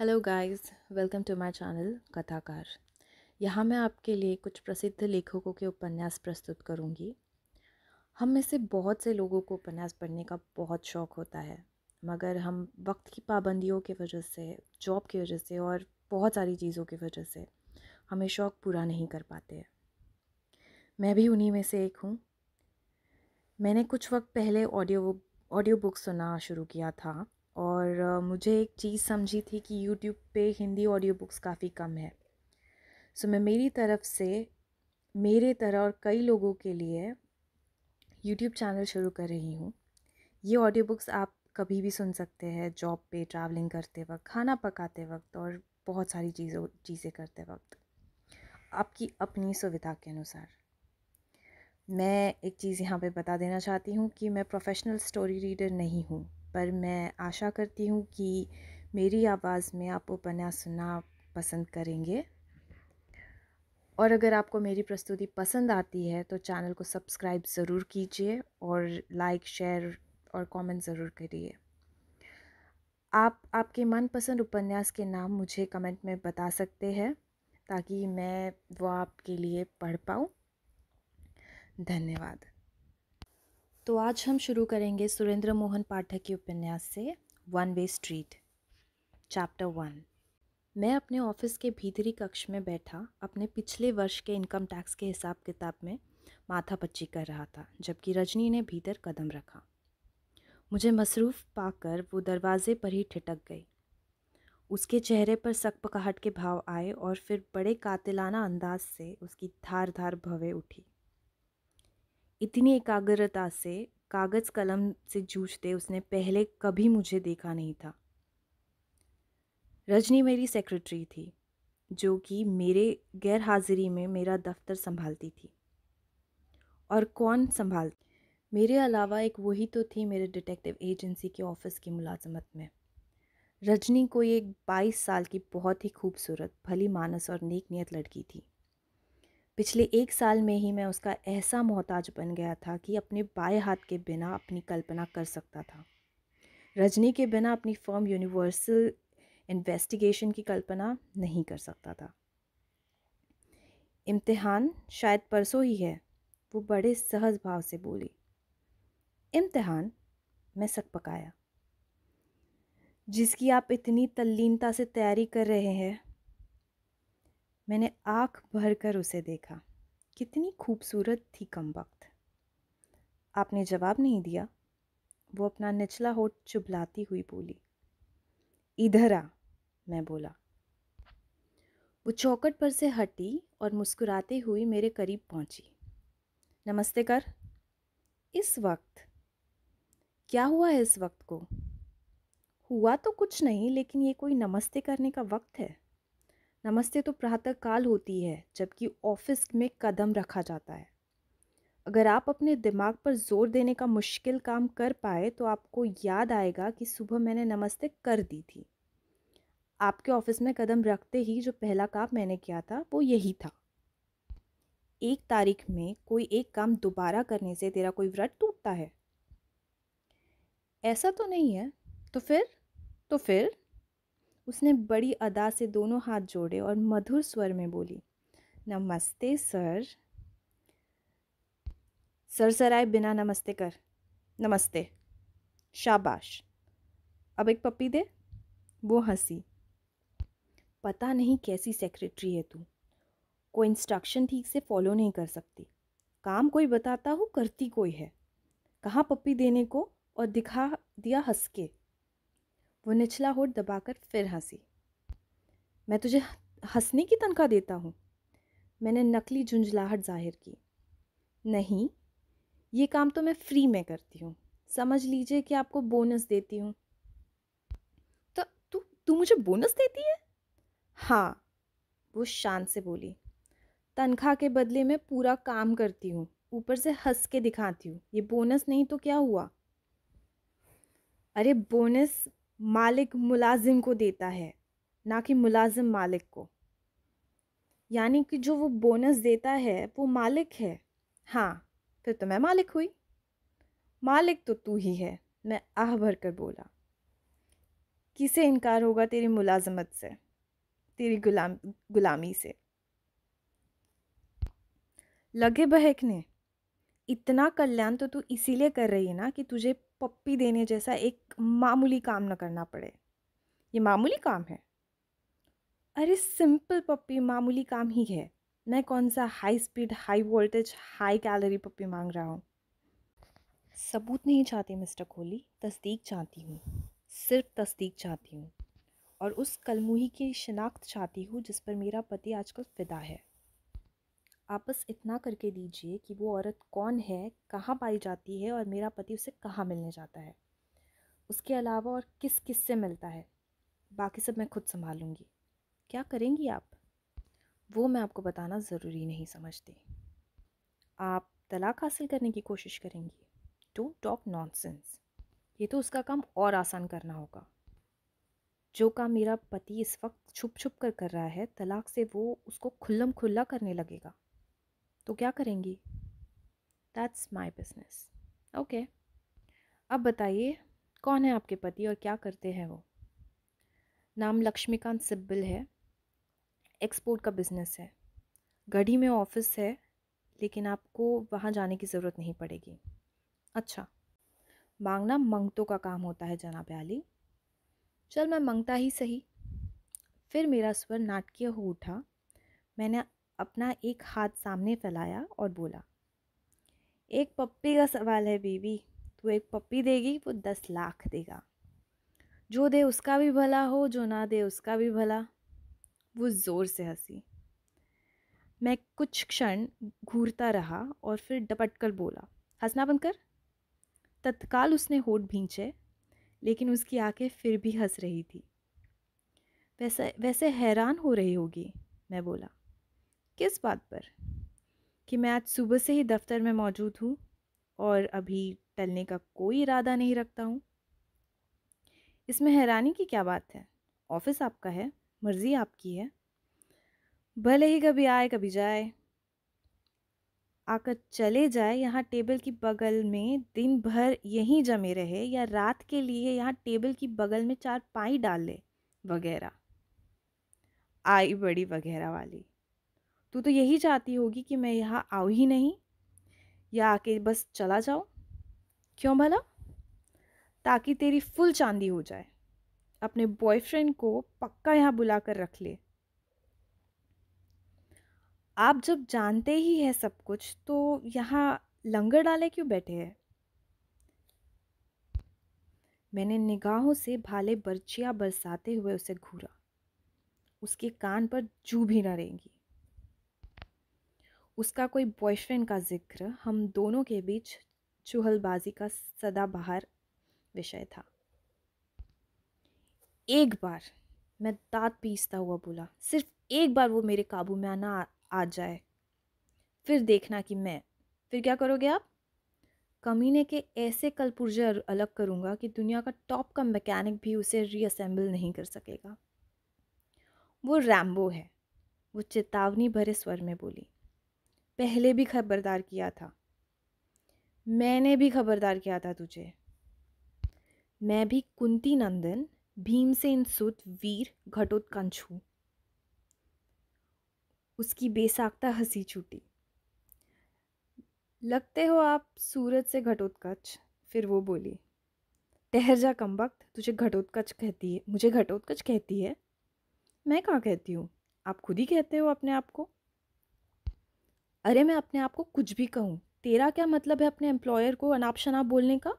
hello guys welcome to my channel Kathakar यहाँ मैं आपके लिए कुछ प्रसिद्ध लेखकों के उपन्यास प्रस्तुत करूँगी हम में से बहुत से लोगों को उपन्यास पढ़ने का बहुत शौक़ होता है मगर हम वक्त की पाबंदियों के वजह से जॉब की वजह से और बहुत सारी चीज़ों की वजह से हमें शौक़ पूरा नहीं कर पाते मैं भी उन्हीं में से एक हूँ मैंने कुछ वक्त पहले ऑडियो ऑडियो बुक सुना शुरू किया था और मुझे एक चीज़ समझी थी कि यूट्यूब पे हिंदी ऑडियो बुक्स काफ़ी कम है सो मैं मेरी तरफ से मेरे तरह और कई लोगों के लिए यूट्यूब चैनल शुरू कर रही हूँ ये ऑडियो बुक्स आप कभी भी सुन सकते हैं जॉब पे ट्रैवलिंग करते वक्त खाना पकाते वक्त और बहुत सारी चीज़ों चीज़ें करते वक्त आपकी अपनी सुविधा के अनुसार मैं एक चीज़ यहाँ पे बता देना चाहती हूँ कि मैं प्रोफेशनल स्टोरी रीडर नहीं हूँ पर मैं आशा करती हूँ कि मेरी आवाज़ में आप उपन्यास सुनना पसंद करेंगे और अगर आपको मेरी प्रस्तुति पसंद आती है तो चैनल को सब्सक्राइब ज़रूर कीजिए और लाइक शेयर और कमेंट ज़रूर करिए आप आपके मनपसंद उपन्यास के नाम मुझे कमेंट में बता सकते हैं ताकि मैं वो आपके लिए पढ़ पाऊँ धन्यवाद तो आज हम शुरू करेंगे सुरेंद्र मोहन पाठक के उपन्यास से one way street chapter one मैं अपने ऑफिस के भीतरी कक्ष में बैठा अपने पिछले वर्ष के इनकम टैक्स के हिसाब किताब में माथा पच्ची कर रहा था जबकि रजनी ने भीतर कदम रखा मुझे मसरूफ़ पाकर वो दरवाज़े पर ही ठिटक गई उसके चेहरे पर सकपकाहट के भाव आए और फिर बड़े कातिलाना अंदाज से उसकी धार धार भवे उठी इतनी एकाग्रता से कागज़ कलम से जूझते उसने पहले कभी मुझे देखा नहीं था रजनी मेरी सेक्रेटरी थी जो कि मेरे गैर हाजिरी में मेरा दफ्तर संभालती थी और कौन संभाल मेरे अलावा एक वही तो थी मेरे डिटेक्टिव एजेंसी के ऑफ़िस की मुलाजमत में रजनी कोई एक बाईस साल की बहुत ही खूबसूरत भली मानस और नेक नियत लड़की थी पिछले एक साल में ही मैं उसका ऐसा मोहताज बन गया था कि अपने बाएं हाथ के बिना अपनी कल्पना कर सकता था रजनी के बिना अपनी फर्म यूनिवर्सल इन्वेस्टिगेशन की कल्पना नहीं कर सकता था इम्तिहान शायद परसों ही है वो बड़े सहज भाव से बोली इम्तिहान मैं सक पकाया जिसकी आप इतनी तल्लीनता से तैयारी कर रहे हैं मैंने आँख भर कर उसे देखा कितनी खूबसूरत थी कम वक्त आपने जवाब नहीं दिया वो अपना निचला होठ चुभलाती हुई बोली इधर आ मैं बोला वो चौकट पर से हटी और मुस्कुराते हुए मेरे करीब पहुंची नमस्ते कर इस वक्त क्या हुआ है इस वक्त को हुआ तो कुछ नहीं लेकिन ये कोई नमस्ते करने का वक्त है नमस्ते तो प्रातःकाल होती है जबकि ऑफिस में कदम रखा जाता है अगर आप अपने दिमाग पर जोर देने का मुश्किल काम कर पाए तो आपको याद आएगा कि सुबह मैंने नमस्ते कर दी थी आपके ऑफिस में कदम रखते ही जो पहला काम मैंने किया था वो यही था एक तारीख में कोई एक काम दोबारा करने से तेरा कोई व्रत टूटता है ऐसा तो नहीं है तो फिर तो फिर उसने बड़ी अदा से दोनों हाथ जोड़े और मधुर स्वर में बोली नमस्ते सर सर सर आए बिना नमस्ते कर नमस्ते शाबाश अब एक पप्पी दे वो हंसी पता नहीं कैसी सेक्रेटरी है तू कोई इंस्ट्रक्शन ठीक से फॉलो नहीं कर सकती काम कोई बताता हो करती कोई है कहाँ पप्पी देने को और दिखा दिया हंस के वो निचला होठ दबाकर फिर हंसी मैं तुझे हंसने की तनख्वाह देता हूँ मैंने नकली झुंझलाहट जाहिर की नहीं ये काम तो मैं फ्री में करती हूँ समझ लीजिए कि आपको बोनस देती हूँ तो तू तू मुझे बोनस देती है हाँ वो शान से बोली तनख्वाह के बदले मैं पूरा काम करती हूँ ऊपर से हंस के दिखाती हूँ ये बोनस नहीं तो क्या हुआ अरे बोनस मालिक मुलाजिम को देता है ना कि मुलाजिम मालिक को यानी कि जो वो बोनस देता है वो मालिक है हाँ फिर तो मैं मालिक हुई मालिक तो तू ही है मैं आह भर कर बोला किसे इनकार होगा तेरी मुलाजमत से तेरी गुलाम गुलामी से लगे बहकने इतना कल्याण तो तू इसीलिए कर रही है ना कि तुझे पप्पी देने जैसा एक मामूली काम न करना पड़े ये मामूली काम है अरे सिंपल पप्पी मामूली काम ही है मैं कौन सा high speed high voltage high calorie पप्पी मांग रहा हूँ सबूत नहीं चाहती मिस्टर कोहली तस्दीक चाहती हूँ सिर्फ तस्दीक चाहती हूँ और उस कलमूही की शिनाख्त चाहती हूँ जिस पर मेरा पति आजकल फिदा है आप बस इतना करके दीजिए कि वो औरत कौन है कहाँ पाई जाती है और मेरा पति उसे कहाँ मिलने जाता है उसके अलावा और किस किस से मिलता है बाकी सब मैं खुद संभालूँगी क्या करेंगी आप वो मैं आपको बताना ज़रूरी नहीं समझती आप तलाक हासिल करने की कोशिश करेंगी डोंट टॉक सेंस ये तो उसका काम और आसान करना होगा जो काम मेरा पति इस वक्त छुप छुप कर कर रहा है तलाक से वो उसको खुल्लम खुल्ला करने लगेगा तो क्या करेंगी दैट्स माई बिजनेस ओके अब बताइए कौन है आपके पति और क्या करते हैं वो नाम लक्ष्मीकांत सिब्बल है एक्सपोर्ट का बिज़नेस है गढ़ी में ऑफिस है लेकिन आपको वहाँ जाने की ज़रूरत नहीं पड़ेगी अच्छा मांगना मंगतों का काम होता है जनाब आली चल मैं मंगता ही सही फिर मेरा स्वर नाटकीय हो उठा मैंने अपना एक हाथ सामने फैलाया और बोला एक पप्पी का सवाल है बीवी तू एक पप्पी देगी वो दस लाख देगा जो दे उसका भी भला हो जो ना दे उसका भी भला वो ज़ोर से हंसी मैं कुछ क्षण घूरता रहा और फिर डपट कर बोला हंसना बंद कर तत्काल उसने होठ भींचे लेकिन उसकी आंखें फिर भी हंस रही थी वैसे वैसे हैरान हो रही होगी मैं बोला किस बात पर कि मैं आज सुबह से ही दफ्तर में मौजूद हूँ और अभी टलने का कोई इरादा नहीं रखता हूँ इसमें हैरानी की क्या बात है ऑफिस आपका है मर्ज़ी आपकी है भले ही कभी आए कभी जाए आकर चले जाए यहाँ टेबल की बगल में दिन भर यहीं जमे रहे या रात के लिए यहाँ टेबल की बगल में चार पाई डाल ले वगैरह आई बड़ी वगैरह वाली तू तो यही चाहती होगी कि मैं यहाँ आऊँ ही नहीं या आके बस चला जाओ क्यों भला ताकि तेरी फुल चांदी हो जाए अपने बॉयफ्रेंड को पक्का यहाँ बुला कर रख ले आप जब जानते ही है सब कुछ तो यहाँ लंगर डाले क्यों बैठे हैं मैंने निगाहों से भाले बर्चिया बरसाते हुए उसे घूरा उसके कान पर जू भी न रहेंगी उसका कोई बॉयफ्रेंड का जिक्र हम दोनों के बीच चूहलबाजी का सदाबहार विषय था एक बार मैं दांत पीसता हुआ बोला सिर्फ एक बार वो मेरे काबू में आना आ, जाए फिर देखना कि मैं फिर क्या करोगे आप कमीने के ऐसे कल पुर्जे अलग करूँगा कि दुनिया का टॉप का मैकेनिक भी उसे रीअसेंबल नहीं कर सकेगा वो रैम्बो है वो चेतावनी भरे स्वर में बोली पहले भी खबरदार किया था मैंने भी खबरदार किया था तुझे मैं भी कुंती नंदन भीमसेन सुत वीर घटोत्कंच हूँ उसकी बेसाख्ता हंसी छूटी लगते हो आप सूरज से घटोत्कच फिर वो बोली ठहर जा कम वक्त तुझे घटोत्कच कहती है मुझे घटोत्कच कहती है मैं कहाँ कहती हूँ आप खुद ही कहते हो अपने आप को अरे मैं अपने आप को कुछ भी कहूँ तेरा क्या मतलब है अपने एम्प्लॉयर को अनाप शनाप बोलने का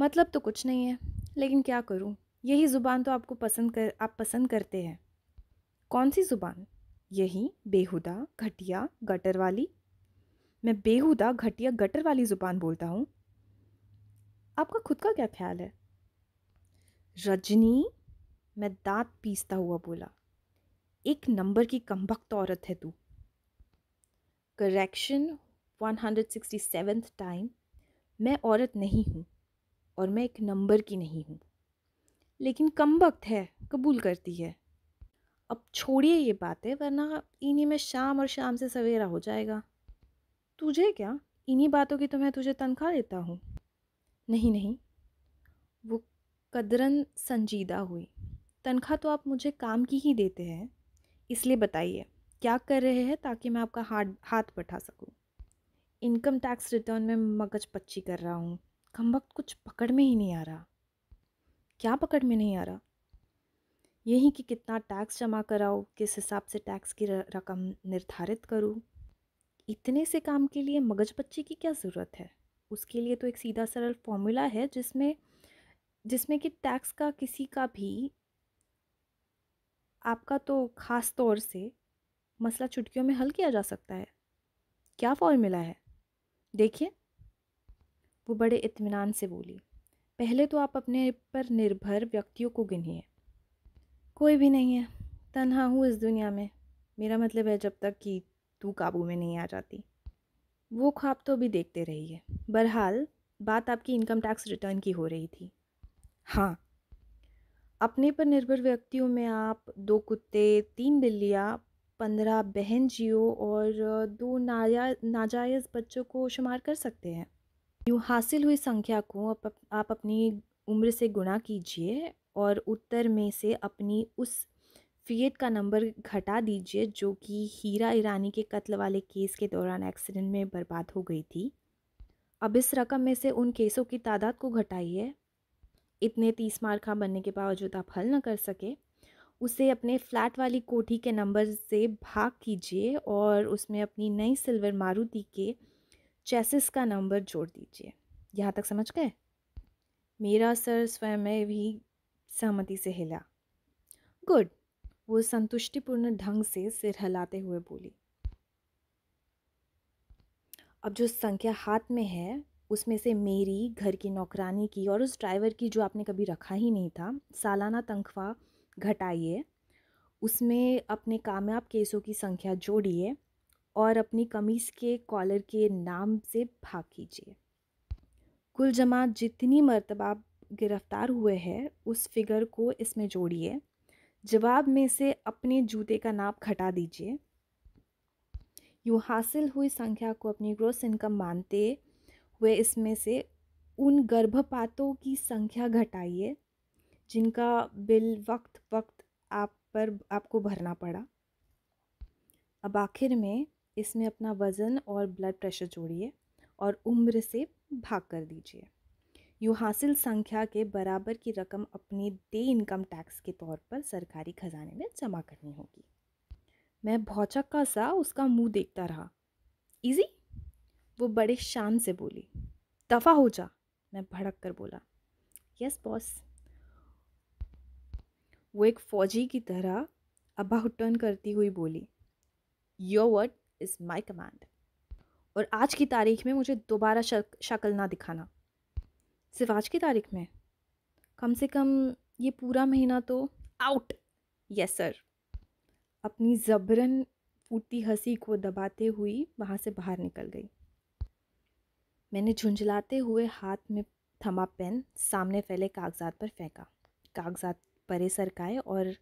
मतलब तो कुछ नहीं है लेकिन क्या करूँ यही ज़ुबान तो आपको पसंद कर आप पसंद करते हैं कौन सी ज़ुबान यही बेहुदा घटिया गटर वाली मैं बेहुदा घटिया गटर वाली ज़ुबान बोलता हूँ आपका खुद का क्या ख्याल है रजनी मैं दांत पीसता हुआ बोला एक नंबर की कमबख्त औरत है तू करेक्शन 167th टाइम मैं औरत नहीं हूँ और मैं एक नंबर की नहीं हूँ लेकिन कम वक्त है कबूल करती है अब छोड़िए ये बातें वरना इन्हीं में शाम और शाम से सवेरा हो जाएगा तुझे क्या इन्हीं बातों की तो मैं तुझे तनख्वाह देता हूँ नहीं नहीं वो कदरन संजीदा हुई तनख्वाह तो आप मुझे काम की ही देते हैं इसलिए बताइए क्या कर रहे हैं ताकि मैं आपका हाथ हाथ बैठा सकूँ इनकम टैक्स रिटर्न में मगज पच्ची कर रहा हूँ कम वक्त कुछ पकड़ में ही नहीं आ रहा क्या पकड़ में नहीं आ रहा यही कि कितना टैक्स जमा कराओ किस हिसाब से टैक्स की रकम निर्धारित करूँ इतने से काम के लिए मगज पच्ची की क्या ज़रूरत है उसके लिए तो एक सीधा सरल फॉर्मूला है जिसमें जिसमें कि टैक्स का किसी का भी आपका तो ख़ास तौर से मसला चुटकियों में हल किया जा सकता है क्या फॉर्मूला है देखिए वो बड़े इत्मीनान से बोली पहले तो आप अपने पर निर्भर व्यक्तियों को गिनिए कोई भी नहीं है तन्हा हूँ इस दुनिया में मेरा मतलब है जब तक कि तू काबू में नहीं आ जाती वो ख्वाब तो अभी देखते रहिए बहरहाल बात आपकी इनकम टैक्स रिटर्न की हो रही थी हाँ अपने पर निर्भर व्यक्तियों में आप दो कुत्ते तीन बिल्लियाँ पंद्रह बहन जियो और दो नाया नाजायज़ बच्चों को शुमार कर सकते हैं यूँ हासिल हुई संख्या को आप, आप अपनी उम्र से गुणा कीजिए और उत्तर में से अपनी उस फीएड का नंबर घटा दीजिए जो कि हीरा ईरानी के कत्ल वाले केस के दौरान एक्सीडेंट में बर्बाद हो गई थी अब इस रकम में से उन केसों की तादाद को घटाइए इतने तीस मार्का बनने के बावजूद आप हल न कर सके उसे अपने फ़्लैट वाली कोठी के नंबर से भाग कीजिए और उसमें अपनी नई सिल्वर मारुति के चेसिस का नंबर जोड़ दीजिए यहाँ तक समझ गए मेरा सर स्वयं भी सहमति से हिला गुड वो संतुष्टिपूर्ण ढंग से सिर हिलाते हुए बोली अब जो संख्या हाथ में है उसमें से मेरी घर की नौकरानी की और उस ड्राइवर की जो आपने कभी रखा ही नहीं था सालाना तनख्वाह घटाइए उसमें अपने कामयाब केसों की संख्या जोड़िए और अपनी कमीज़ के कॉलर के नाम से भाग कीजिए कुल जमा जितनी मरतबा गिरफ़्तार हुए हैं उस फिगर को इसमें जोड़िए जवाब में से अपने जूते का नाप घटा दीजिए यूँ हासिल हुई संख्या को अपनी ग्रोस इनकम मानते हुए इसमें से उन गर्भपातों की संख्या घटाइए जिनका बिल वक्त वक्त आप पर आपको भरना पड़ा अब आखिर में इसमें अपना वज़न और ब्लड प्रेशर जोड़िए और उम्र से भाग कर दीजिए यूँ हासिल संख्या के बराबर की रकम अपने दे इनकम टैक्स के तौर पर सरकारी खजाने में जमा करनी होगी मैं भौचक्का सा उसका मुंह देखता रहा इजी वो बड़े शान से बोली दफ़ा हो जा मैं भड़क कर बोला यस बॉस वो एक फ़ौजी की तरह अबाउट टर्न करती हुई बोली your word is my command और आज की तारीख में मुझे दोबारा शक, शक्ल ना दिखाना सिर्फ आज की तारीख में कम से कम ये पूरा महीना तो आउट यस सर अपनी ज़बरन फूटती हंसी को दबाते हुई वहाँ से बाहर निकल गई मैंने झुंझलाते हुए हाथ में थमा पेन सामने फैले कागज़ात पर फेंका कागज़ात परे सरकाए और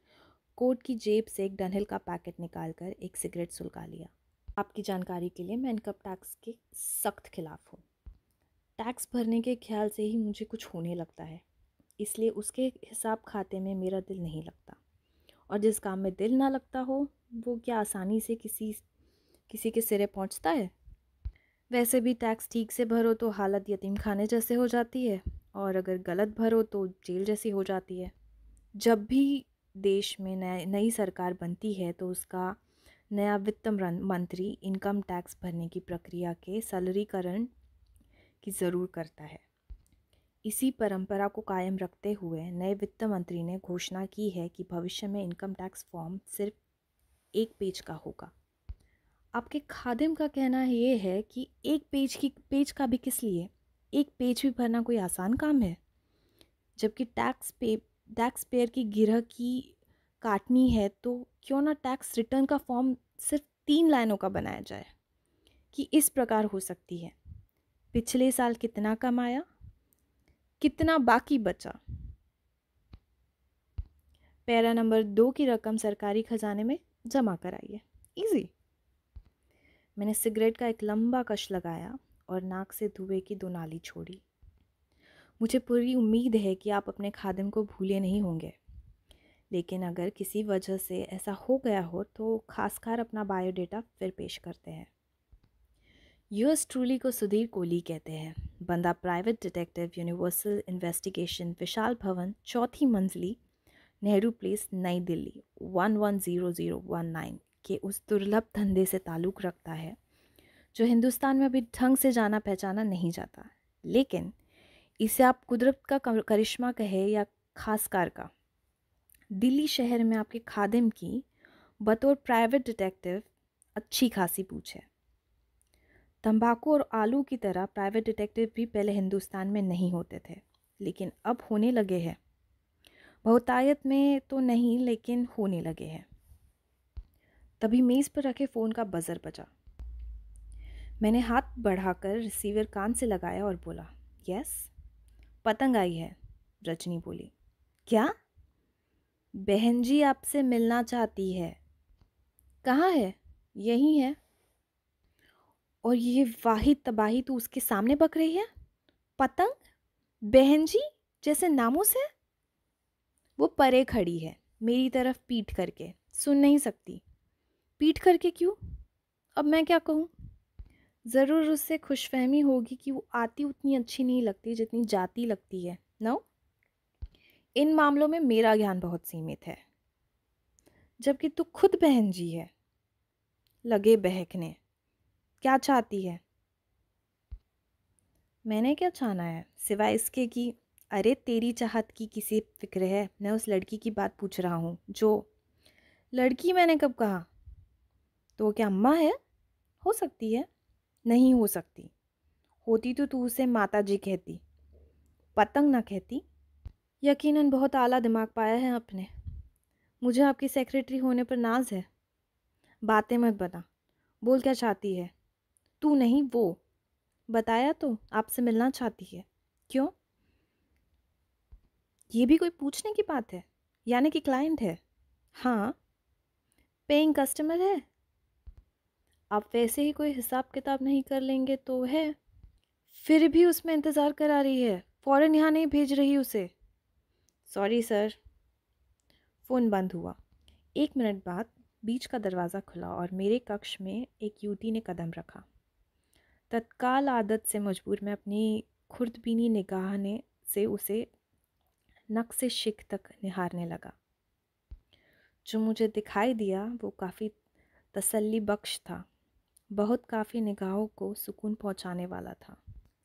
कोट की जेब से एक डनहिल का पैकेट निकाल कर एक सिगरेट सुलगा लिया आपकी जानकारी के लिए मैं इनकम टैक्स के सख्त खिलाफ़ हूँ टैक्स भरने के ख्याल से ही मुझे कुछ होने लगता है इसलिए उसके हिसाब खाते में मेरा दिल नहीं लगता और जिस काम में दिल ना लगता हो वो क्या आसानी से किसी किसी के सिरे पहुंचता है वैसे भी टैक्स ठीक से भरो तो हालत यतीम खाने जैसे हो जाती है और अगर गलत भरो तो जेल जैसी हो जाती है जब भी देश में नए नई सरकार बनती है तो उसका नया वित्त मंत्री इनकम टैक्स भरने की प्रक्रिया के सैलरीकरण की ज़रूर करता है इसी परंपरा को कायम रखते हुए नए वित्त मंत्री ने घोषणा की है कि भविष्य में इनकम टैक्स फॉर्म सिर्फ एक पेज का होगा आपके खादिम का कहना ये है कि एक पेज की पेज का भी किस लिए एक पेज भी भरना कोई आसान काम है जबकि टैक्स पे टैक्स पेयर की गिरह की काटनी है तो क्यों ना टैक्स रिटर्न का फॉर्म सिर्फ तीन लाइनों का बनाया जाए कि इस प्रकार हो सकती है पिछले साल कितना कमाया कितना बाकी बचा पैरा नंबर दो की रकम सरकारी खजाने में जमा कराइए इजी मैंने सिगरेट का एक लंबा कश लगाया और नाक से धुएं की दो नाली छोड़ी मुझे पूरी उम्मीद है कि आप अपने खादिम को भूले नहीं होंगे लेकिन अगर किसी वजह से ऐसा हो गया हो तो खासकर अपना बायोडेटा फिर पेश करते हैं यूएस ट्रूली को सुधीर कोहली कहते हैं बंदा private detective universal investigation Vishal Bhavan चौथी मंजिली Nehru place Nai Delhi one one zero zero one nine के उस दुर्लभ धंधे से ताल्लुक़ रखता है जो हिंदुस्तान में अभी ढंग से जाना पहचाना नहीं जाता लेकिन इसे आप कुदरत का करिश्मा कहे या खास कार का दिल्ली शहर में आपके खादिम की बतौर प्राइवेट डिटेक्टिव अच्छी खासी पूछ है तंबाकू और आलू की तरह प्राइवेट डिटेक्टिव भी पहले हिंदुस्तान में नहीं होते थे लेकिन अब होने लगे हैं बहुतायत में तो नहीं लेकिन होने लगे हैं तभी मेज़ पर रखे फ़ोन का बज़र बजा मैंने हाथ बढ़ाकर रिसीवर कान से लगाया और बोला यस पतंग आई है रजनी बोली क्या बहन जी आपसे मिलना चाहती है कहाँ है यही है और ये वाहिद तबाही तो उसके सामने बक रही है पतंग बहन जी जैसे नामों से वो परे खड़ी है मेरी तरफ पीट करके सुन नहीं सकती पीट करके क्यों अब मैं क्या कहूँ ज़रूर उससे खुशफहमी होगी कि वो आती उतनी अच्छी नहीं लगती जितनी जाती लगती है नो इन मामलों में मेरा ज्ञान बहुत सीमित है जबकि तू खुद बहन जी है लगे बहकने क्या चाहती है मैंने क्या चाहना है सिवाय इसके कि अरे तेरी चाहत की किसी फिक्र है मैं उस लड़की की बात पूछ रहा हूँ जो लड़की मैंने कब कहा तो वो क्या अम्मा है हो सकती है नहीं हो सकती होती तो तू उसे माता जी कहती पतंग ना कहती यकीनन बहुत आला दिमाग पाया है आपने मुझे आपकी सेक्रेटरी होने पर नाज है बातें मत बता बोल क्या चाहती है तू नहीं वो बताया तो आपसे मिलना चाहती है क्यों ये भी कोई पूछने की बात है यानी कि क्लाइंट है हाँ पेइंग कस्टमर है आप वैसे ही कोई हिसाब किताब नहीं कर लेंगे तो है फिर भी उसमें इंतज़ार करा रही है फ़ौर यहाँ नहीं भेज रही उसे सॉरी सर फ़ोन बंद हुआ एक मिनट बाद बीच का दरवाज़ा खुला और मेरे कक्ष में एक युवती ने कदम रखा तत्काल आदत से मजबूर मैं अपनी खुर्दबीनी निगाह ने से उसे नक से शिक तक निहारने लगा जो मुझे दिखाई दिया वो काफ़ी तसल्ली बख्श था बहुत काफ़ी निगाहों को सुकून पहुंचाने वाला था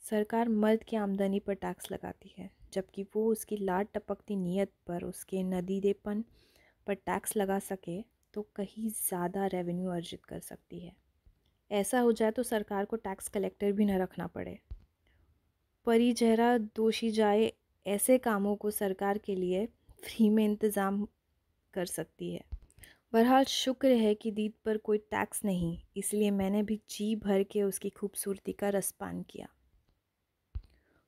सरकार मर्द की आमदनी पर टैक्स लगाती है जबकि वो उसकी लाट टपकती नीयत पर उसके नदीदेपन पर टैक्स लगा सके तो कहीं ज़्यादा रेवेन्यू अर्जित कर सकती है ऐसा हो जाए तो सरकार को टैक्स कलेक्टर भी न रखना पड़े परी जहरा दोषी जाए ऐसे कामों को सरकार के लिए फ्री में इंतज़ाम कर सकती है बहरहाल शुक्र है कि दीद पर कोई टैक्स नहीं इसलिए मैंने भी जी भर के उसकी खूबसूरती का रसपान किया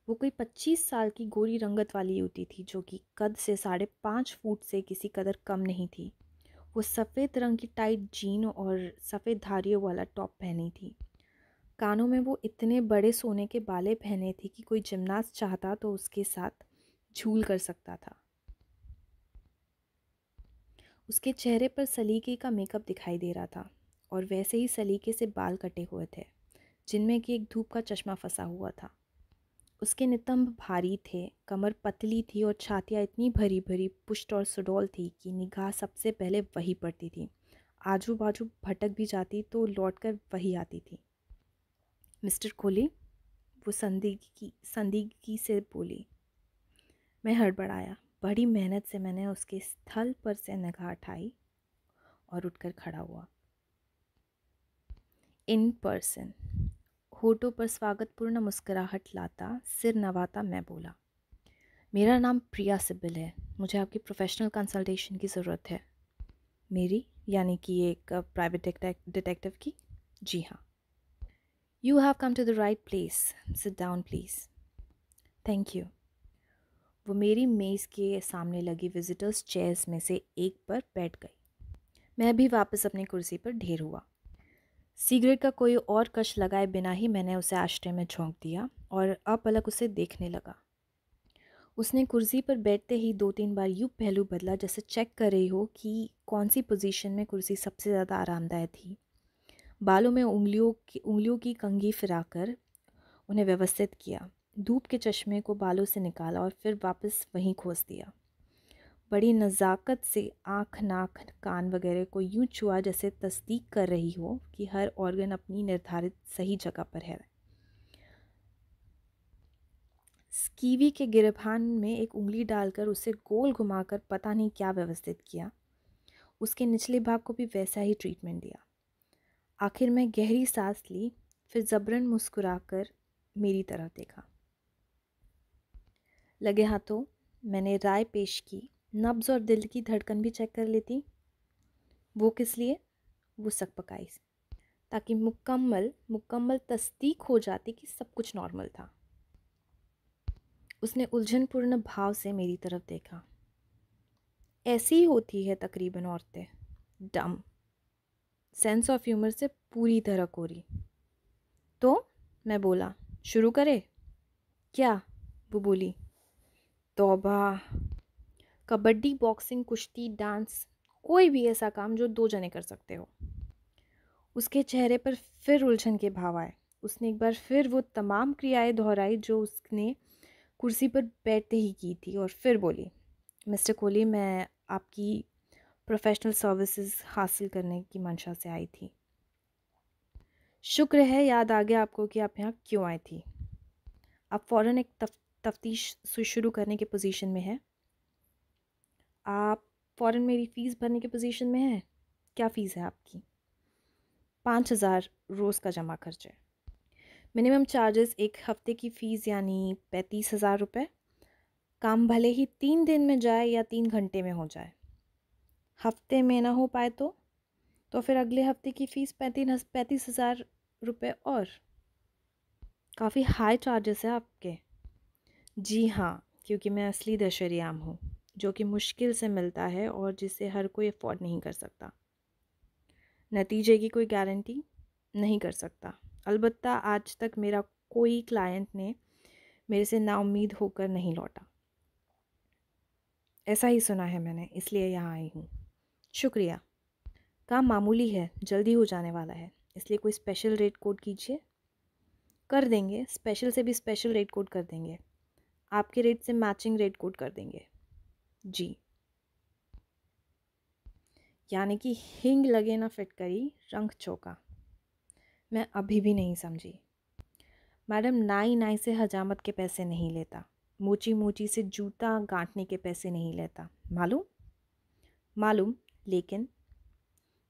वो कोई पच्चीस साल की गोरी रंगत वाली युवती थी जो कि कद से साढ़े पाँच फुट से किसी कदर कम नहीं थी वो सफ़ेद रंग की टाइट जीन और सफ़ेद धारियों वाला टॉप पहनी थी कानों में वो इतने बड़े सोने के बाले पहने थे कि कोई जिमनास्ट चाहता तो उसके साथ झूल कर सकता था उसके चेहरे पर सलीके का मेकअप दिखाई दे रहा था और वैसे ही सलीके से बाल कटे हुए थे जिनमें कि एक धूप का चश्मा फंसा हुआ था उसके नितंब भारी थे कमर पतली थी और छातियाँ इतनी भरी भरी पुष्ट और सुडौल थी कि निगाह सबसे पहले वही पड़ती थी आजू बाजू भटक भी जाती तो लौट कर वही आती थी मिस्टर कोहली वो संदिग्ध की की से बोली मैं हड़बड़ाया बड़ी मेहनत से मैंने उसके स्थल पर से निगाह उठाई और उठकर खड़ा हुआ इन पर्सन होटो पर स्वागतपूर्ण मुस्कुराहट लाता सिर नवाता मैं बोला मेरा नाम प्रिया सिब्बल है मुझे आपकी प्रोफेशनल कंसल्टेशन की ज़रूरत है मेरी यानी कि एक प्राइवेट डिटेक्टिव की जी हाँ you have come to the right place sit down please thank you वो मेरी मेज़ के सामने लगी विज़िटर्स चेयर्स में से एक पर बैठ गई मैं भी वापस अपनी कुर्सी पर ढेर हुआ सिगरेट का कोई और कश लगाए बिना ही मैंने उसे आश्रय में झोंक दिया और अपलक उसे देखने लगा उसने कुर्सी पर बैठते ही दो तीन बार यूँ पहलू बदला जैसे चेक कर रही हो कि कौन सी पोजीशन में कुर्सी सबसे ज़्यादा आरामदायक थी बालों में उंगलियों की उंगलियों की कंघी फिराकर उन्हें व्यवस्थित किया धूप के चश्मे को बालों से निकाला और फिर वापस वहीं खोस दिया बड़ी नज़ाकत से आँख नाक कान वगैरह को यूँ छुआ जैसे तस्दीक कर रही हो कि हर ऑर्गन अपनी निर्धारित सही जगह पर है स्कीवी के गिरभान में एक उंगली डालकर उसे गोल घुमाकर पता नहीं क्या व्यवस्थित किया उसके निचले भाग को भी वैसा ही ट्रीटमेंट दिया आखिर मैं गहरी सांस ली फिर जबरन मुस्कुराकर मेरी तरफ देखा लगे हाथों मैंने राय पेश की नब्ज़ और दिल की धड़कन भी चेक कर लेती वो किस लिए वो सक पकाई ताकि मुकम्मल मुकम्मल तस्दीक हो जाती कि सब कुछ नॉर्मल था उसने उलझनपूर्ण भाव से मेरी तरफ देखा ऐसी ही होती है तकरीबन औरतें डम सेंस ऑफ ह्यूमर से पूरी तरह कोरी तो मैं बोला शुरू करे क्या वो बोली तोबा कबड्डी बॉक्सिंग कुश्ती डांस कोई भी ऐसा काम जो दो जने कर सकते हो उसके चेहरे पर फिर उलझन के भाव आए उसने एक बार फिर वो तमाम क्रियाएं दोहराई जो उसने कुर्सी पर बैठते ही की थी और फिर बोली मिस्टर कोहली मैं आपकी प्रोफेशनल सर्विसेज हासिल करने की मंशा से आई थी शुक्र है याद आ गया आपको कि आप यहाँ क्यों आई थी आप फ़ौर एक तफ तफ्तीश शुरू करने के पोजीशन में है आप फ़ौरन मेरी फ़ीस भरने के पोजीशन में है क्या फ़ीस है आपकी पाँच हज़ार रोज़ का जमा खर्च है मिनिमम चार्जेस एक हफ़्ते की फ़ीस यानी पैंतीस हज़ार रुपये काम भले ही तीन दिन में जाए या तीन घंटे में हो जाए हफ्ते में ना हो पाए तो तो फिर अगले हफ्ते की फ़ीस पैंतीस पैंतीस हज़ार रुपये और काफ़ी हाई चार्जेस है आपके जी हाँ क्योंकि मैं असली दशहरीआम हूँ जो कि मुश्किल से मिलता है और जिसे हर कोई अफोर्ड नहीं कर सकता नतीजे की कोई गारंटी नहीं कर सकता अलबत् आज तक मेरा कोई क्लाइंट ने मेरे से नाउमीद होकर नहीं लौटा ऐसा ही सुना है मैंने इसलिए यहाँ आई हूँ शुक्रिया काम मामूली है जल्दी हो जाने वाला है इसलिए कोई स्पेशल रेट कोड कीजिए कर देंगे स्पेशल से भी स्पेशल रेट कोड कर देंगे आपके रेट से मैचिंग रेट कोट कर देंगे जी यानी कि हिंग लगे ना फिट करी रंग चौका मैं अभी भी नहीं समझी मैडम नाई नाई से हजामत के पैसे नहीं लेता मोची मोची से जूता गांठने के पैसे नहीं लेता मालूम मालूम लेकिन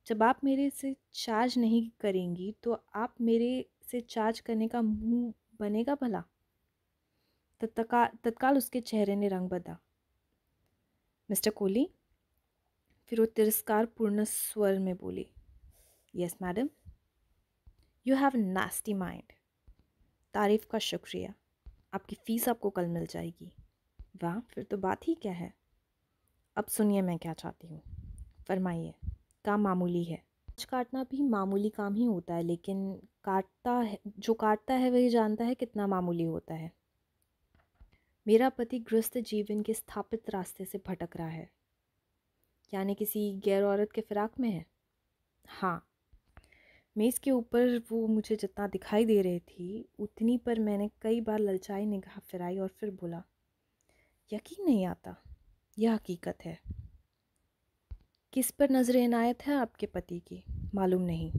जब आप मेरे से चार्ज नहीं करेंगी तो आप मेरे से चार्ज करने का मुंह बनेगा भला तत्काल उसके चेहरे ने रंग बदा मिस्टर कोहली फिर वो तिरस्कार पूर्ण स्वर में बोली yes madam you have nasty mind तारीफ़ का शुक्रिया आपकी फ़ीस आपको कल मिल जाएगी वाह फिर तो बात ही क्या है अब सुनिए मैं क्या चाहती हूँ फरमाइए काम मामूली है आज काटना भी मामूली काम ही होता है लेकिन काटता है जो काटता है वही जानता है कितना मामूली होता है मेरा पति ग्रस्त जीवन के स्थापित रास्ते से भटक रहा है यानी किसी गैर औरत के फिराक में है हाँ मेज़ के ऊपर वो मुझे जितना दिखाई दे रही थी उतनी पर मैंने कई बार ललचाई निगाह फिराई और फिर बोला यकीन नहीं आता यह हकीकत है किस पर नज़र इनायत है आपके पति की मालूम नहीं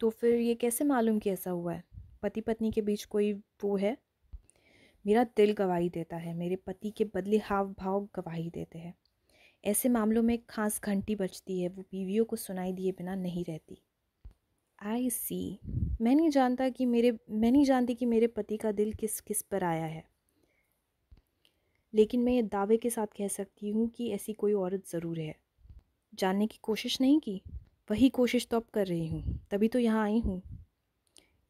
तो फिर ये कैसे मालूम कि ऐसा हुआ है पति पत्नी के बीच कोई वो है मेरा दिल गवाही देता है मेरे पति के बदले हाव भाव गवाही देते हैं ऐसे मामलों में खास घंटी बजती है वो बीवियों को सुनाई दिए बिना नहीं रहती आई सी मैं नहीं जानता कि मेरे मैं नहीं जानती कि मेरे पति का दिल किस किस पर आया है लेकिन मैं ये दावे के साथ कह सकती हूँ कि ऐसी कोई औरत ज़रूर है जानने की कोशिश नहीं की वही कोशिश तो अब कर रही हूँ तभी तो यहाँ आई हूँ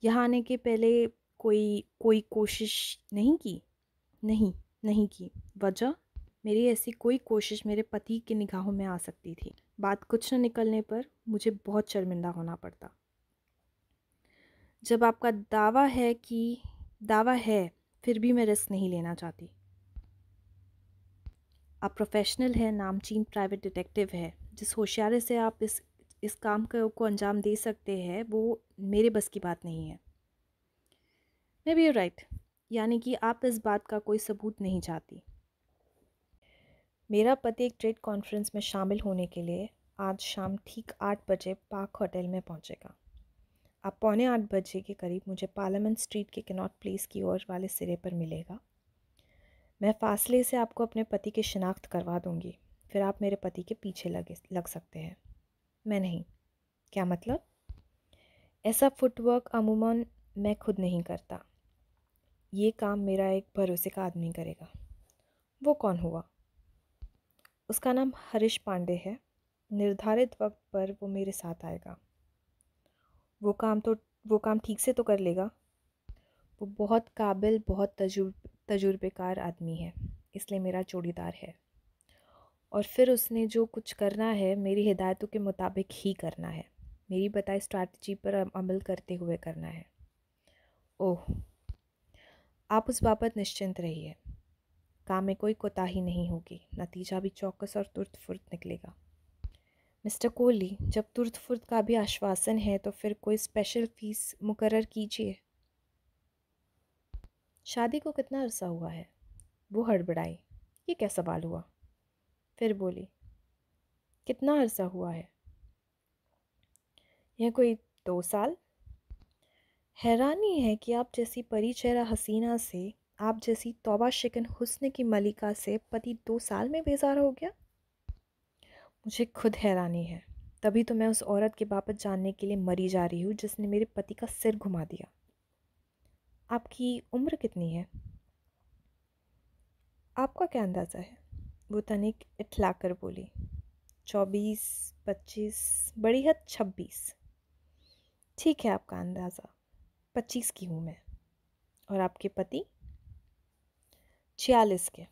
यहाँ आने के पहले कोई कोई कोशिश नहीं की नहीं नहीं की वजह मेरी ऐसी कोई कोशिश मेरे पति की निगाहों में आ सकती थी बात कुछ न निकलने पर मुझे बहुत शर्मिंदा होना पड़ता जब आपका दावा है कि दावा है फिर भी मैं रिस्क नहीं लेना चाहती आप प्रोफेशनल है नामचीन प्राइवेट डिटेक्टिव है जिस होशियारी से आप इस इस काम को अंजाम दे सकते हैं वो मेरे बस की बात नहीं है मे बी यू राइट यानी कि आप इस बात का कोई सबूत नहीं चाहती मेरा पति एक ट्रेड कॉन्फ्रेंस में शामिल होने के लिए आज शाम ठीक आठ बजे पार्क होटल में पहुंचेगा आप पौने आठ बजे के करीब मुझे पार्लियामेंट स्ट्रीट के कैनॉट प्लेस की ओर वाले सिरे पर मिलेगा मैं फासले से आपको अपने पति की शिनाख्त करवा दूंगी फिर आप मेरे पति के पीछे लगे लग सकते हैं मैं नहीं क्या मतलब ऐसा फुटवर्क अमूमन मैं खुद नहीं करता ये काम मेरा एक भरोसे का आदमी करेगा वो कौन हुआ उसका नाम हरीश पांडे है निर्धारित वक्त पर वो मेरे साथ आएगा वो काम तो वो काम ठीक से तो कर लेगा वो बहुत काबिल बहुत तजुर्ब तजुर्बेकार आदमी है इसलिए मेरा जोड़ीदार है और फिर उसने जो कुछ करना है मेरी हिदायतों के मुताबिक ही करना है मेरी बताई स्ट्रैटी पर अमल करते हुए करना है ओह आप उस बाबत निश्चिंत रहिए काम में कोई कोताही नहीं होगी नतीजा भी चौकस और तुर्त फुर्त निकलेगा मिस्टर कोहली जब तुर्त फुर्त का भी आश्वासन है तो फिर कोई स्पेशल फ़ीस मुकर कीजिए शादी को कितना अरसा हुआ है वो हड़बड़ाई ये क्या सवाल हुआ फिर बोली कितना अरसा हुआ है यह कोई दो साल हैरानी है कि आप जैसी परी चेहरा हसीना से आप जैसी तोबा शिकन हुस्न की मलिका से पति दो साल में बेजार हो गया मुझे खुद हैरानी है तभी तो मैं उस औरत के बाबत जानने के लिए मरी जा रही हूँ जिसने मेरे पति का सिर घुमा दिया आपकी उम्र कितनी है आपका क्या अंदाज़ा है वो तनिक इठलाकर बोली चौबीस पच्चीस बड़ी हद छब्बीस ठीक है आपका अंदाज़ा पच्चीस की हूँ मैं और आपके पति छियालीस के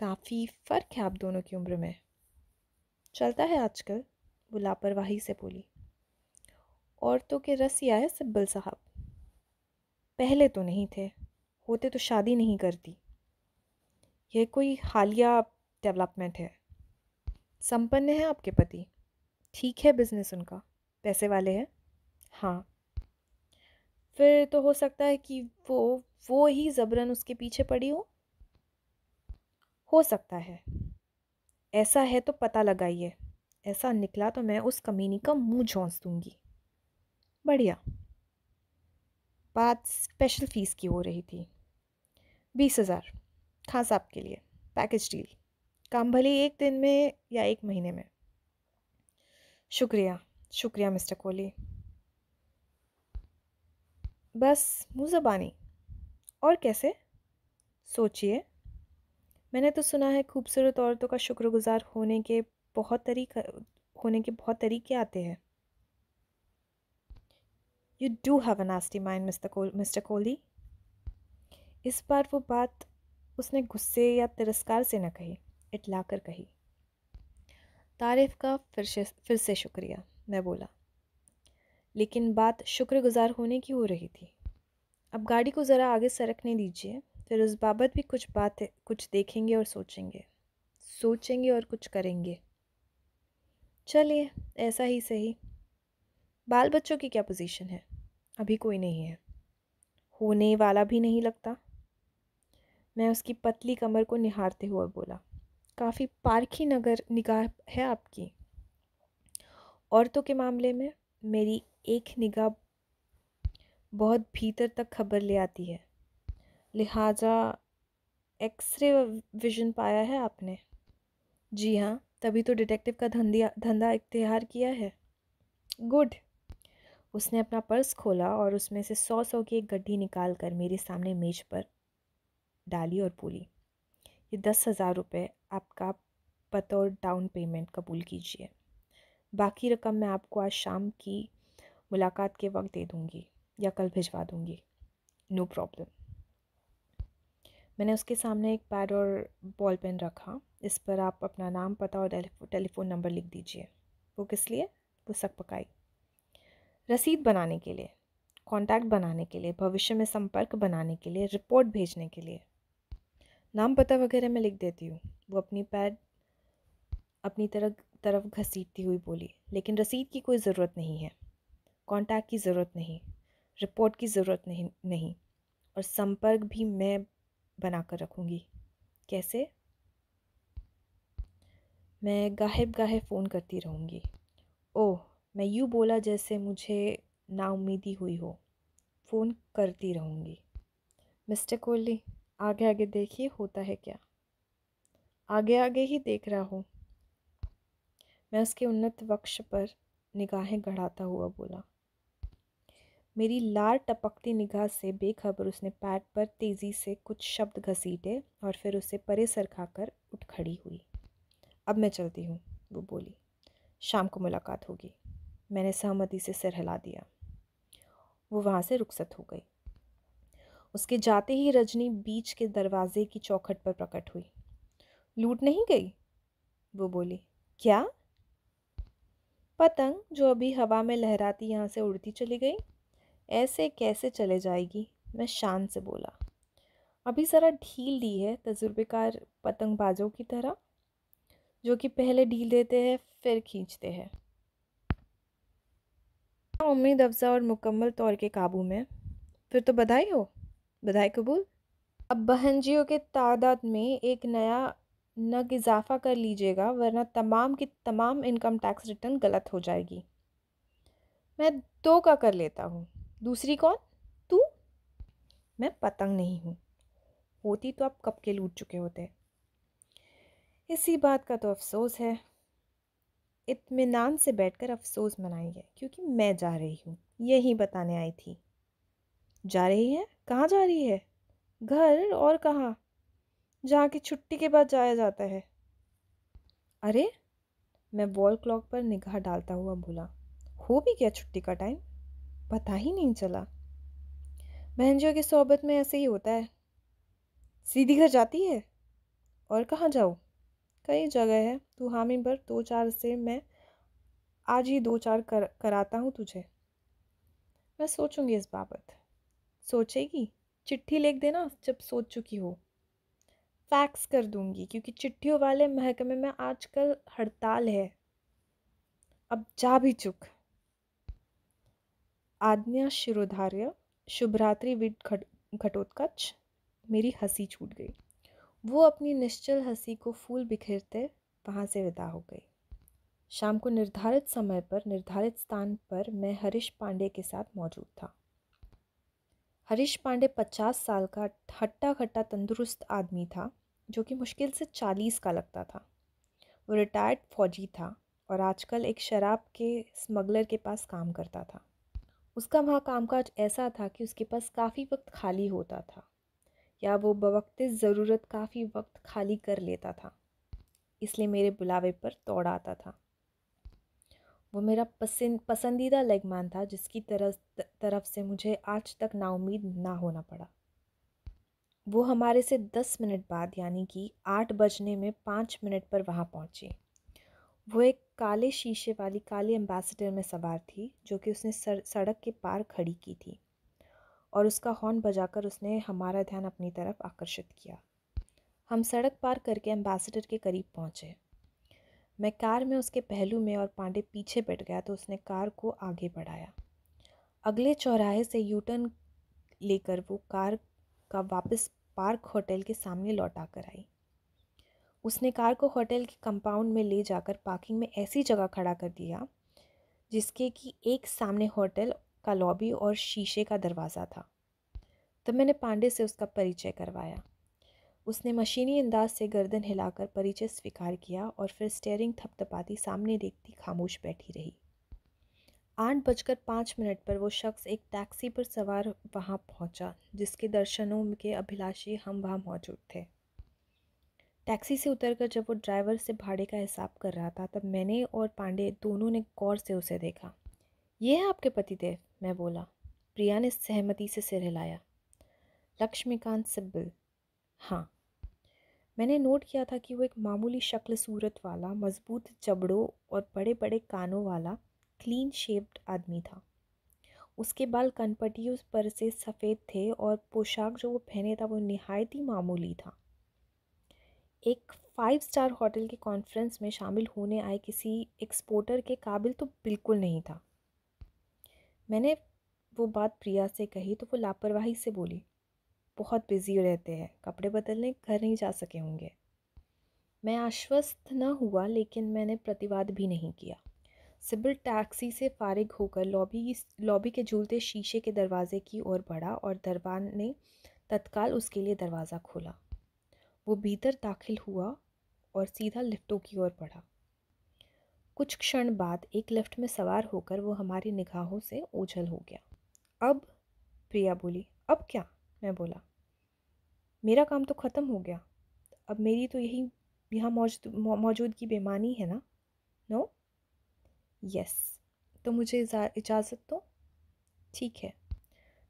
काफ़ी फ़र्क है आप दोनों की उम्र में चलता है आजकल वो लापरवाही से बोली औरतों के रसिया है सिब्बल साहब पहले तो नहीं थे होते तो शादी नहीं करती यह कोई हालिया डेवलपमेंट है संपन्न है आपके पति ठीक है बिजनेस उनका पैसे वाले हैं हाँ फिर तो हो सकता है कि वो वो ही ज़बरन उसके पीछे पड़ी हो हो सकता है ऐसा है तो पता लगाइए ऐसा निकला तो मैं उस कमीनी का मुंह झोंस दूंगी बढ़िया बात स्पेशल फ़ीस की हो रही थी बीस हज़ार खां हाँ साहब के लिए पैकेज डील काम भले एक दिन में या एक महीने में शुक्रिया शुक्रिया मिस्टर कोहली बस मुँह ज़बानी और कैसे सोचिए मैंने तो सुना है खूबसूरत औरतों का शुक्रगुजार होने के बहुत तरीक होने के बहुत तरीके आते हैं you do have a nasty mind mister कोल मिस्टर कोहली इस बार वो बात उसने गुस्से या तिरस्कार से न कही इटला कर कही तारीफ़ का फिर से फिर से शुक्रिया मैं बोला लेकिन बात शुक्रगुजार होने की हो रही थी अब गाड़ी को ज़रा आगे सरकने दीजिए फिर उस बाबत भी कुछ बात कुछ देखेंगे और सोचेंगे सोचेंगे और कुछ करेंगे चलिए ऐसा ही सही बाल बच्चों की क्या पोजीशन है अभी कोई नहीं है होने वाला भी नहीं लगता मैं उसकी पतली कमर को निहारते हुए बोला काफ़ी पारखी नगर निगाह है आपकी औरतों के मामले में मेरी एक निगाह बहुत भीतर तक खबर ले आती है लिहाजा एक्सरे विजन पाया है आपने जी हाँ तभी तो डिटेक्टिव का धंधिया धंधा इख्तियार किया है गुड उसने अपना पर्स खोला और उसमें से सौ सौ की एक गड्ढी निकाल कर मेरे सामने मेज पर डाली और बोली ये दस हज़ार रुपये आपका बतौर डाउन पेमेंट कबूल कीजिए बाकी रकम मैं आपको आज शाम की मुलाकात के वक्त दे दूँगी या कल भिजवा दूँगी नो प्रॉब्लम मैंने उसके सामने एक पैड और बॉल पेन रखा इस पर आप अपना नाम पता और टेलीफोन नंबर लिख दीजिए वो किस लिए पुस्तक पकाई रसीद बनाने के लिए कांटेक्ट बनाने के लिए भविष्य में संपर्क बनाने के लिए रिपोर्ट भेजने के लिए नाम पता वगैरह मैं लिख देती हूँ वो अपनी पैड अपनी तरफ तरफ घसीटती हुई बोली लेकिन रसीद की कोई ज़रूरत नहीं है कांटेक्ट की ज़रूरत नहीं रिपोर्ट की ज़रूरत नहीं नहीं और संपर्क भी मैं बनाकर रखूँगी कैसे मैं गाहिब गाहे फ़ोन करती रहूँगी ओह मैं यूँ बोला जैसे मुझे नाउमीदी हुई हो फ़ोन करती रहूँगी मिस्टर कोहली आगे आगे देखिए होता है क्या आगे आगे ही देख रहा हूँ मैं उसके उन्नत वक्ष पर निगाहें गढ़ाता हुआ बोला मेरी लार टपकती निगाह से बेखबर उसने पैड पर तेज़ी से कुछ शब्द घसीटे और फिर उसे परे खाकर उठ खड़ी हुई अब मैं चलती हूँ वो बोली शाम को मुलाकात होगी मैंने सहमति से सिर हिला दिया वो वहाँ से रुखसत हो गई उसके जाते ही रजनी बीच के दरवाजे की चौखट पर प्रकट हुई लूट नहीं गई वो बोली क्या पतंग जो अभी हवा में लहराती यहाँ से उड़ती चली गई ऐसे कैसे चले जाएगी मैं शान से बोला अभी ज़रा ढील दी है तजुर्बेकार पतंगबाजों की तरह जो कि पहले ढील देते हैं फिर खींचते हैं उम्मीद अफजा और मुकम्मल तौर के काबू में फिर तो बधाई हो बधाई कबूल अब बहनजियों के तादाद में एक नया नग इजाफा कर लीजिएगा वरना तमाम की तमाम इनकम टैक्स रिटर्न गलत हो जाएगी मैं दो का कर लेता हूँ दूसरी कौन तू मैं पतंग नहीं हूँ होती तो आप कब के लूट चुके होते इसी बात का तो अफसोस है इतमान से बैठकर अफसोस मनाइए क्योंकि मैं जा रही हूँ यही बताने आई थी जा रही है कहाँ जा रही है घर और कहाँ जहाँ की छुट्टी के बाद जाया जाता है अरे मैं वॉल क्लॉक पर निगाह डालता हुआ बोला हो भी क्या छुट्टी का टाइम पता ही नहीं चला बहनजियों की सोहबत में ऐसे ही होता है सीधी घर जाती है और कहाँ जाओ कई जगह है तू हामी भर दो चार से मैं आज ही दो चार कर कराता हूँ तुझे मैं सोचूंगी इस बाबत सोचेगी चिट्ठी लिख देना जब सोच चुकी हो फैक्स कर दूंगी क्योंकि चिट्ठियों वाले महकमे में आजकल हड़ताल है अब जा भी चुक आज्ञा शिरोधार्य शुभरात्रि विद घट घटोत्कच मेरी हंसी छूट गई वो अपनी निश्चल हंसी को फूल बिखेरते वहाँ से विदा हो गई शाम को निर्धारित समय पर निर्धारित स्थान पर मैं हरीश पांडे के साथ मौजूद था हरीश पांडे पचास साल का हट्टा खट्टा तंदुरुस्त आदमी था जो कि मुश्किल से चालीस का लगता था वो रिटायर्ड फौजी था और आजकल एक शराब के स्मगलर के पास काम करता था उसका वहाँ कामकाज ऐसा था कि उसके पास काफ़ी वक्त खाली होता था या वो बवक्त ज़रूरत काफ़ी वक्त खाली कर लेता था इसलिए मेरे बुलावे पर दौड़ आता था वो मेरा पसंद पसंदीदा लेगमान था जिसकी तरफ तरफ से मुझे आज तक नाउमीद ना होना पड़ा वो हमारे से दस मिनट बाद यानी कि आठ बजने में पाँच मिनट पर वहाँ पहुँचे वो एक काले शीशे वाली काली एम्बेसडर में सवार थी जो कि उसने सड़क के पार खड़ी की थी और उसका हॉर्न बजाकर उसने हमारा ध्यान अपनी तरफ आकर्षित किया हम सड़क पार करके एम्बेसडर के करीब पहुँचे मैं कार में उसके पहलू में और पांडे पीछे बैठ गया तो उसने कार को आगे बढ़ाया अगले चौराहे से यूटर्न लेकर वो कार का वापस पार्क होटल के सामने लौटा कर आई उसने कार को होटल के कंपाउंड में ले जाकर पार्किंग में ऐसी जगह खड़ा कर दिया जिसके कि एक सामने होटल का लॉबी और शीशे का दरवाज़ा था तब मैंने पांडे से उसका परिचय करवाया उसने मशीनी अंदाज से गर्दन हिलाकर परिचय स्वीकार किया और फिर स्टेयरिंग थपथपाती सामने देखती खामोश बैठी रही आठ बजकर पाँच मिनट पर वो शख्स एक टैक्सी पर सवार वहाँ पहुँचा जिसके दर्शनों के अभिलाषी हम वहाँ मौजूद थे टैक्सी से उतरकर जब वो ड्राइवर से भाड़े का हिसाब कर रहा था तब मैंने और पांडे दोनों ने गौर से उसे देखा ये है आपके पति देव मैं बोला प्रिया ने सहमति से सिर हिलाया लक्ष्मीकांत सिब्बल हाँ मैंने नोट किया था कि वो एक मामूली शक्ल सूरत वाला मजबूत जबड़ों और बड़े बड़े कानों वाला क्लीन शेप्ड आदमी था उसके बाल कनपटियों पर से सफ़ेद थे और पोशाक जो वो पहने था वो नहायत ही मामूली था एक फ़ाइव स्टार होटल के कॉन्फ्रेंस में शामिल होने आए किसी एक्सपोर्टर के काबिल तो बिल्कुल नहीं था मैंने वो बात प्रिया से कही तो वो लापरवाही से बोली बहुत बिज़ी रहते हैं कपड़े बदलने घर नहीं जा सके होंगे मैं आश्वस्त न हुआ लेकिन मैंने प्रतिवाद भी नहीं किया सिबिल टैक्सी से फारिग होकर लॉबी लॉबी के झूलते शीशे के दरवाजे की ओर बढ़ा और दरबार ने तत्काल उसके लिए दरवाज़ा खोला वो भीतर दाखिल हुआ और सीधा लिफ्टों की ओर बढ़ा कुछ क्षण बाद एक लिफ्ट में सवार होकर वो हमारी निगाहों से ओझल हो गया अब प्रिया बोली अब क्या मैं बोला मेरा काम तो ख़त्म हो गया अब मेरी तो यही यहाँ मौजूद मौजूद बेमानी है ना नो यस तो मुझे इजाज़त दो ठीक है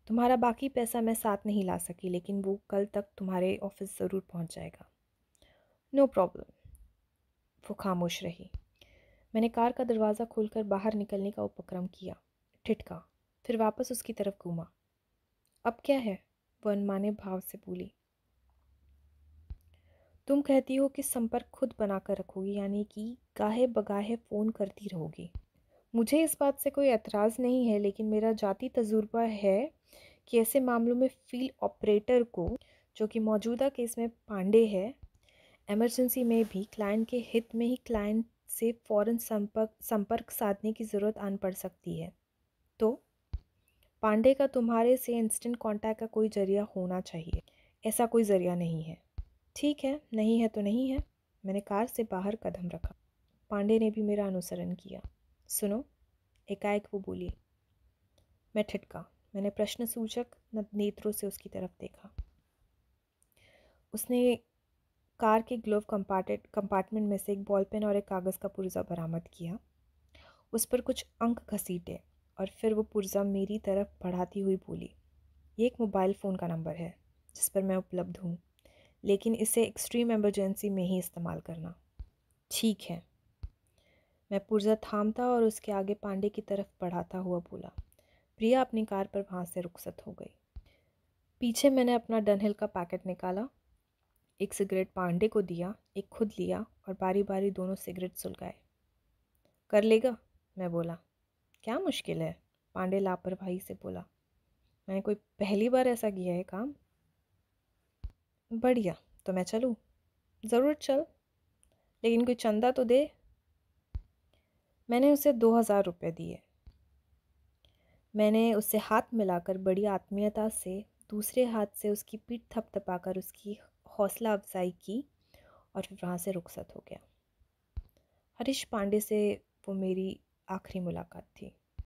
तुम्हारा बाकी पैसा मैं साथ नहीं ला सकी लेकिन वो कल तक तुम्हारे ऑफिस ज़रूर पहुंच जाएगा नो no प्रॉब्लम वो खामोश रही मैंने कार का दरवाज़ा खोलकर बाहर निकलने का उपक्रम किया ठिठका फिर वापस उसकी तरफ घूमा अब क्या है वो अनमाने भाव से बोली तुम कहती हो कि संपर्क खुद बनाकर रखोगी यानी कि गाहे बगाहे फ़ोन करती रहोगी मुझे इस बात से कोई एतराज़ नहीं है लेकिन मेरा जाति तजुर्बा है कि ऐसे मामलों में फ़ील्ड ऑपरेटर को जो कि मौजूदा केस में पांडे है एमरजेंसी में भी क्लाइंट के हित में ही क्लाइंट से फ़ौरन संपर्क संपर्क साधने की ज़रूरत आन पड़ सकती है तो पांडे का तुम्हारे से इंस्टेंट कांटेक्ट का कोई ज़रिया होना चाहिए ऐसा कोई ज़रिया नहीं है ठीक है नहीं है तो नहीं है मैंने कार से बाहर कदम रखा पांडे ने भी मेरा अनुसरण किया सुनो एकाएक वो बोली मैं ठिटका मैंने प्रश्न सूचक नेत्रों से उसकी तरफ देखा उसने कार के ग्लोव कंपार्टेड कंपार्टमेंट में से एक बॉल पेन और एक कागज़ का पुर्जा बरामद किया उस पर कुछ अंक घसीटे और फिर वो पुर्जा मेरी तरफ बढ़ाती हुई बोली ये एक मोबाइल फ़ोन का नंबर है जिस पर मैं उपलब्ध हूँ लेकिन इसे एक्सट्रीम एमरजेंसी में ही इस्तेमाल करना ठीक है मैं पुर्जा थामता और उसके आगे पांडे की तरफ बढ़ाता हुआ बोला प्रिया अपनी कार पर वहाँ से रुखसत हो गई पीछे मैंने अपना डनहिल का पैकेट निकाला एक सिगरेट पांडे को दिया एक खुद लिया और बारी बारी दोनों सिगरेट सुलगाए कर लेगा मैं बोला क्या मुश्किल है पांडे लापरवाही से बोला मैंने कोई पहली बार ऐसा किया है काम बढ़िया तो मैं चलूँ ज़रूर चल लेकिन कोई चंदा तो दे मैंने उसे दो हज़ार रुपये दिए मैंने उससे हाथ मिलाकर बड़ी आत्मीयता से दूसरे हाथ से उसकी पीठ थपथपाकर उसकी हौसला अफजाई की और फिर वहाँ से रुखसत हो गया हरीश पांडे से वो मेरी आखिरी मुलाकात थी